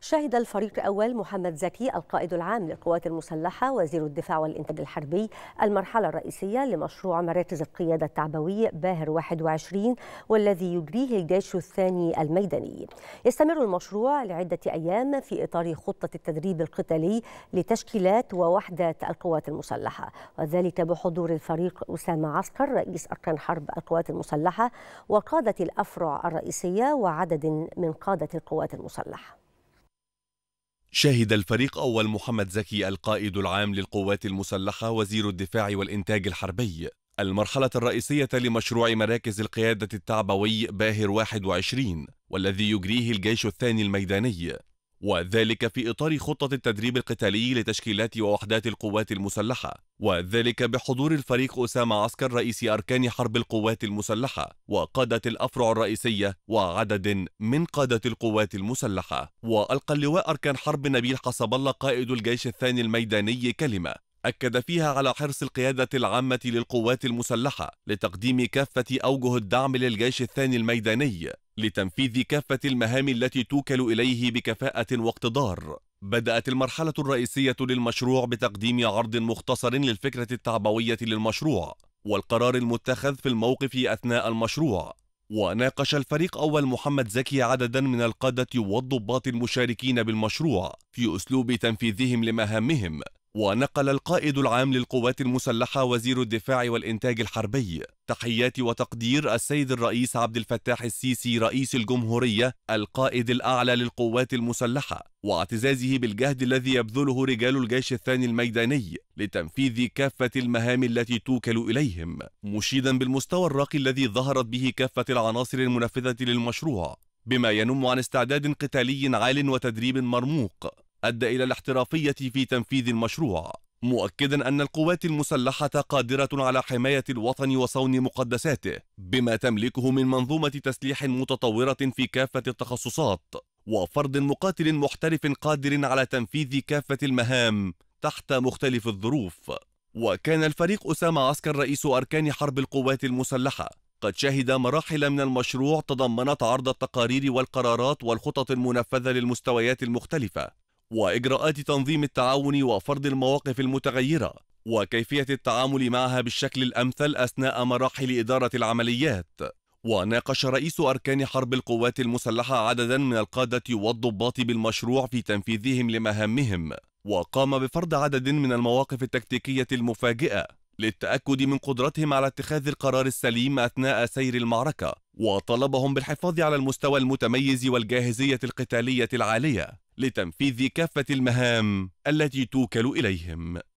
شهد الفريق الأول محمد زكي القائد العام للقوات المسلحة وزير الدفاع والإنتاج الحربي المرحلة الرئيسية لمشروع مراكز القيادة التعبوي باهر 21 والذي يجريه الجيش الثاني الميداني يستمر المشروع لعدة أيام في إطار خطة التدريب القتالي لتشكيلات ووحدة القوات المسلحة وذلك بحضور الفريق أسامة عسكر رئيس أركان حرب القوات المسلحة وقادة الأفرع الرئيسية وعدد من قادة القوات المسلحة شهد الفريق أول محمد زكي القائد العام للقوات المسلحة وزير الدفاع والإنتاج الحربي المرحلة الرئيسية لمشروع مراكز القيادة التعبوي باهر 21 والذي يجريه الجيش الثاني الميداني وذلك في إطار خطة التدريب القتالي لتشكيلات ووحدات القوات المسلحة وذلك بحضور الفريق أسامة عسكر رئيس أركان حرب القوات المسلحة وقادة الأفرع الرئيسية وعدد من قادة القوات المسلحة وألقى اللواء أركان حرب نبيل حسب الله قائد الجيش الثاني الميداني كلمة أكد فيها على حرص القيادة العامة للقوات المسلحة لتقديم كافة أوجه الدعم للجيش الثاني الميداني لتنفيذ كافة المهام التي توكل إليه بكفاءة واقتدار بدأت المرحلة الرئيسية للمشروع بتقديم عرض مختصر للفكرة التعبوية للمشروع والقرار المتخذ في الموقف أثناء المشروع وناقش الفريق أول محمد زكي عددا من القادة والضباط المشاركين بالمشروع في أسلوب تنفيذهم لمهامهم ونقل القائد العام للقوات المسلحة وزير الدفاع والإنتاج الحربي تحيات وتقدير السيد الرئيس عبد الفتاح السيسي رئيس الجمهورية القائد الأعلى للقوات المسلحة واعتزازه بالجهد الذي يبذله رجال الجيش الثاني الميداني لتنفيذ كافة المهام التي توكل إليهم مشيدا بالمستوى الراقي الذي ظهرت به كافة العناصر المنفذة للمشروع بما ينم عن استعداد قتالي عال وتدريب مرموق أدى إلى الاحترافية في تنفيذ المشروع مؤكدا أن القوات المسلحة قادرة على حماية الوطن وصون مقدساته بما تملكه من منظومة تسليح متطورة في كافة التخصصات وفرد مقاتل محترف قادر على تنفيذ كافة المهام تحت مختلف الظروف وكان الفريق أسامة عسكر رئيس أركان حرب القوات المسلحة قد شهد مراحل من المشروع تضمنت عرض التقارير والقرارات والخطط المنفذة للمستويات المختلفة وإجراءات تنظيم التعاون وفرض المواقف المتغيرة وكيفية التعامل معها بالشكل الأمثل أثناء مراحل إدارة العمليات وناقش رئيس أركان حرب القوات المسلحة عددا من القادة والضباط بالمشروع في تنفيذهم لمهامهم وقام بفرض عدد من المواقف التكتيكية المفاجئة للتأكد من قدرتهم على اتخاذ القرار السليم أثناء سير المعركة وطلبهم بالحفاظ على المستوى المتميز والجاهزية القتالية العالية لتنفيذ كافة المهام التي توكل إليهم